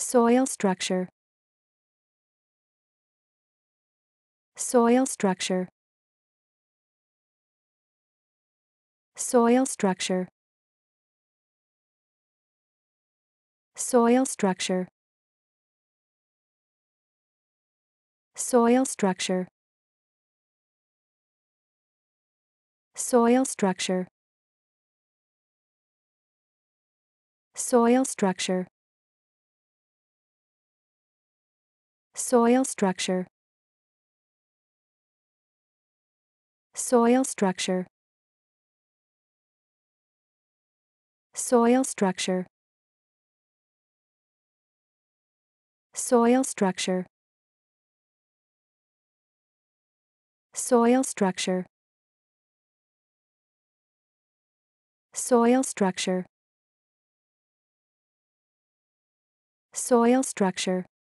Soil structure Soil structure Soil structure Soil structure Soil structure Soil structure Soil structure Soil structure. Soil structure. Soil structure. Soil structure. Soil structure. Soil structure. Soil structure.